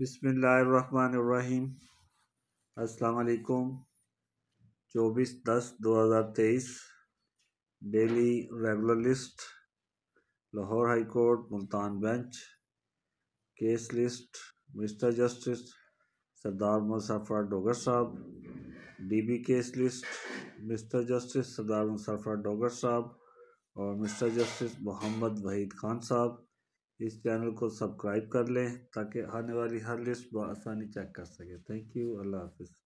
बिसमीम अस्सलाम चौबीस दस दो हज़ार तेईस daily regular list Lahore high court Multan bench case list mister justice Sardar Mustafa Dogar साहब DB case list mister justice Sardar Mustafa Dogar साहब और मिस्टर जस्टिस मोहम्मद वहीद खान साहब इस चैनल को सब्सक्राइब कर लें ताकि आने वाली हर लिस्ट बसानी चेक कर सकें थैंक यू अल्लाह हाफिज़